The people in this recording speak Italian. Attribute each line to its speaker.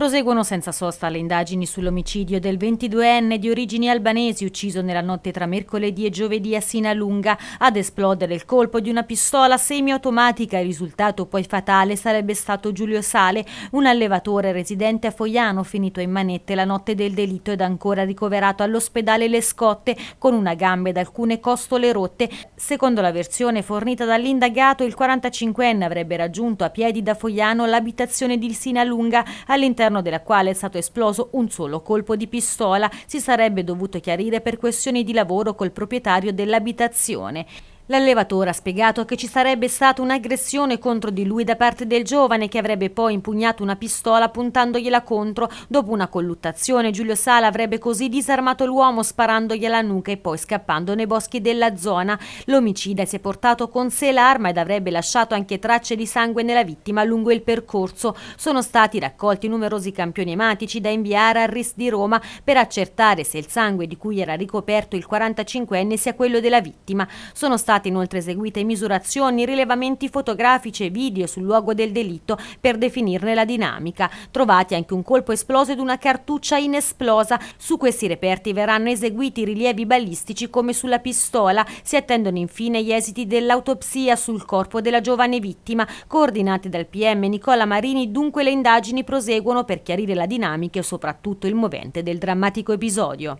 Speaker 1: Proseguono senza sosta le indagini sull'omicidio del 22enne di origini albanesi ucciso nella notte tra mercoledì e giovedì a Sinalunga. Ad esplodere il colpo di una pistola semiautomatica il risultato poi fatale sarebbe stato Giulio Sale, un allevatore residente a Fogliano finito in manette la notte del delitto ed ancora ricoverato all'ospedale Le Scotte con una gamba ed alcune costole rotte. Secondo la versione fornita dall'indagato, il 45enne avrebbe raggiunto a piedi da Fogliano l'abitazione di Sinalunga all'interno all'interno della quale è stato esploso un solo colpo di pistola, si sarebbe dovuto chiarire per questioni di lavoro col proprietario dell'abitazione. L'allevatore ha spiegato che ci sarebbe stata un'aggressione contro di lui da parte del giovane che avrebbe poi impugnato una pistola puntandogliela contro. Dopo una colluttazione Giulio Sala avrebbe così disarmato l'uomo sparandogli alla nuca e poi scappando nei boschi della zona. L'omicida si è portato con sé l'arma ed avrebbe lasciato anche tracce di sangue nella vittima lungo il percorso. Sono stati raccolti numerosi campioni ematici da inviare al RIS di Roma per accertare se il sangue di cui era ricoperto il 45enne sia quello della vittima. Sono stati state inoltre eseguite misurazioni, rilevamenti fotografici e video sul luogo del delitto per definirne la dinamica. Trovati anche un colpo esploso ed una cartuccia inesplosa. Su questi reperti verranno eseguiti rilievi balistici come sulla pistola. Si attendono infine gli esiti dell'autopsia sul corpo della giovane vittima. Coordinate dal PM Nicola Marini, dunque le indagini proseguono per chiarire la dinamica e soprattutto il movente del drammatico episodio.